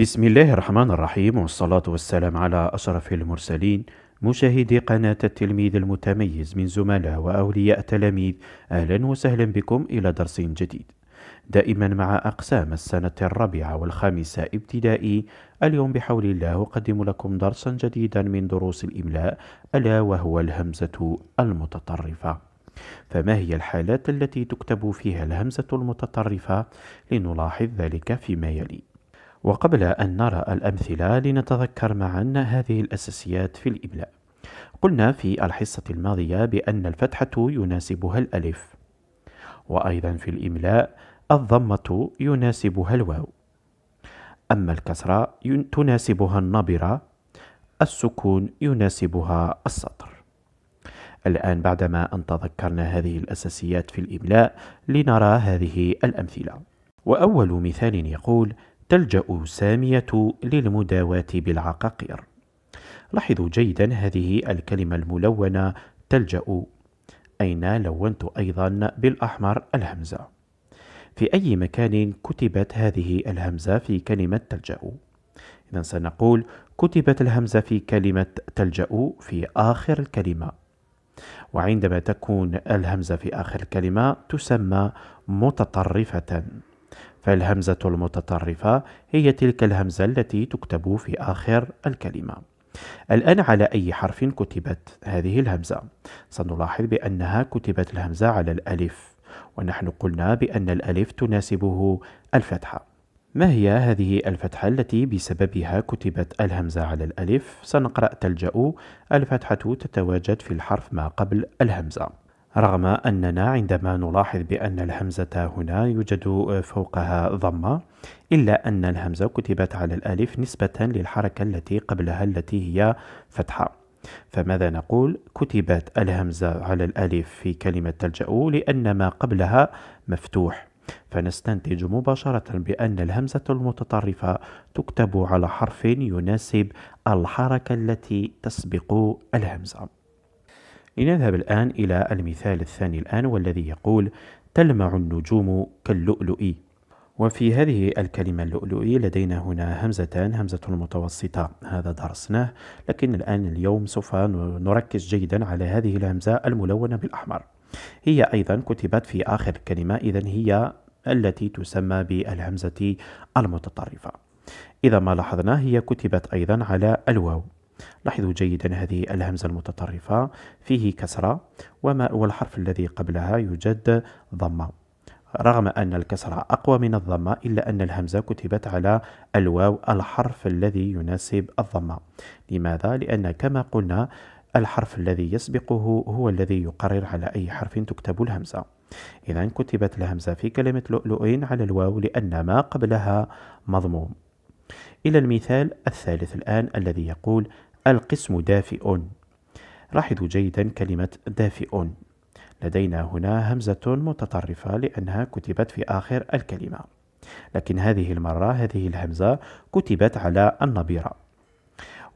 بسم الله الرحمن الرحيم والصلاة والسلام على أشرف المرسلين مشاهدي قناة التلميذ المتميز من زملاء وأولياء تلاميذ أهلا وسهلا بكم إلى درس جديد دائما مع أقسام السنة الرابعة والخامسة ابتدائي اليوم بحول الله أقدم لكم درسا جديدا من دروس الإملاء ألا وهو الهمزة المتطرفة فما هي الحالات التي تكتب فيها الهمزة المتطرفة لنلاحظ ذلك فيما يلي وقبل أن نرى الأمثلة لنتذكر معا هذه الأساسيات في الإملاء قلنا في الحصة الماضية بأن الفتحة يناسبها الألف وأيضا في الإملاء الضمة يناسبها الواو أما الكسرة تناسبها النبرة السكون يناسبها السطر الآن بعدما أن تذكرنا هذه الأساسيات في الإملاء لنرى هذه الأمثلة وأول مثال يقول تلجأ سامية للمداواة بالعقاقير لاحظوا جيدا هذه الكلمة الملونة تلجأ أين لونت أيضا بالأحمر الهمزة في أي مكان كتبت هذه الهمزة في كلمة تلجأ إذا سنقول كتبت الهمزة في كلمة تلجأ في آخر الكلمة وعندما تكون الهمزة في آخر الكلمة تسمى متطرفة فالهمزة المتطرفة هي تلك الهمزة التي تكتب في آخر الكلمة. الآن على أي حرف كتبت هذه الهمزة؟ سنلاحظ بأنها كتبت الهمزة على الألف، ونحن قلنا بأن الألف تناسبه الفتحة. ما هي هذه الفتحة التي بسببها كتبت الهمزة على الألف؟ سنقرأ تلجأ الفتحة تتواجد في الحرف ما قبل الهمزة. رغم أننا عندما نلاحظ بأن الهمزة هنا يوجد فوقها ضمة إلا أن الهمزة كتبت على الألف نسبة للحركة التي قبلها التي هي فتحة فماذا نقول كتبت الهمزة على الألف في كلمة تلجأ لأن ما قبلها مفتوح فنستنتج مباشرة بأن الهمزة المتطرفة تكتب على حرف يناسب الحركة التي تسبق الهمزة لنذهب الآن إلى المثال الثاني الآن والذي يقول تلمع النجوم كاللؤلؤ وفي هذه الكلمة اللؤلؤي لدينا هنا همزتان همزة المتوسطة هذا درسناه لكن الآن اليوم سوف نركز جيدا على هذه الهمزة الملونة بالأحمر هي أيضا كتبت في آخر الكلمة إذا هي التي تسمى بالهمزة المتطرفة إذا ما لاحظنا هي كتبت أيضا على الواو لاحظوا جيدا هذه الهمزة المتطرفة فيه كسرة وما والحرف الذي قبلها يوجد ضمة رغم أن الكسرة أقوى من الضمة إلا أن الهمزة كتبت على الواو الحرف الذي يناسب الضمة لماذا؟ لأن كما قلنا الحرف الذي يسبقه هو الذي يقرر على أي حرف تكتب الهمزة إذا كتبت الهمزة في كلمة لؤلؤين على الواو لأن ما قبلها مضموم إلى المثال الثالث الآن الذي يقول القسم دافئ لاحظوا جيدا كلمة دافئ لدينا هنا همزة متطرفة لأنها كتبت في آخر الكلمة لكن هذه المرة هذه الهمزة كتبت على النبيرة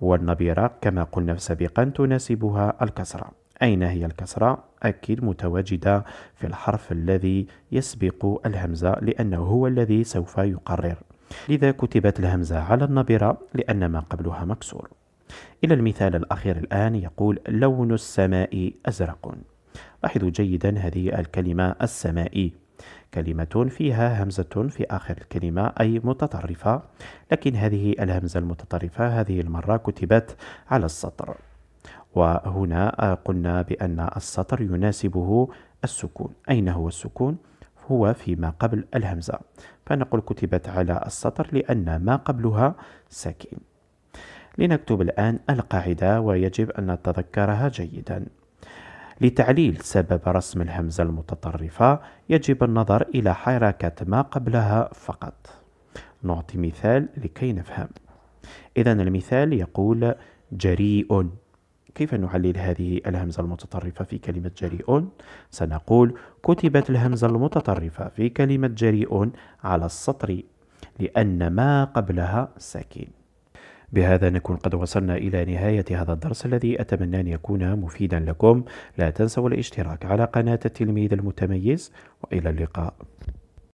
والنبيرة كما قلنا سابقا تناسبها الكسرة أين هي الكسرة؟ أكيد متواجدة في الحرف الذي يسبق الهمزة لأنه هو الذي سوف يقرر لذا كتبت الهمزة على النبرة لأن ما قبلها مكسور إلى المثال الأخير الآن يقول لون السماء أزرق لاحظوا جيدا هذه الكلمة السمائي كلمة فيها همزة في آخر الكلمة أي متطرفة لكن هذه الهمزة المتطرفة هذه المرة كتبت على السطر وهنا قلنا بأن السطر يناسبه السكون أين هو السكون؟ هو فيما قبل الهمزة فنقول كتبت على السطر لأن ما قبلها ساكن لنكتب الآن القاعدة ويجب أن نتذكرها جيدا لتعليل سبب رسم الهمزة المتطرفة يجب النظر إلى حركة ما قبلها فقط نعطي مثال لكي نفهم إذا المثال يقول جريء كيف نعلل هذه الهمزة المتطرفة في كلمة جريء؟ سنقول كتبت الهمزة المتطرفة في كلمة جريء على السطر لأن ما قبلها ساكن بهذا نكون قد وصلنا إلى نهاية هذا الدرس الذي أتمنى أن يكون مفيدا لكم لا تنسوا الاشتراك على قناة التلميذ المتميز وإلى اللقاء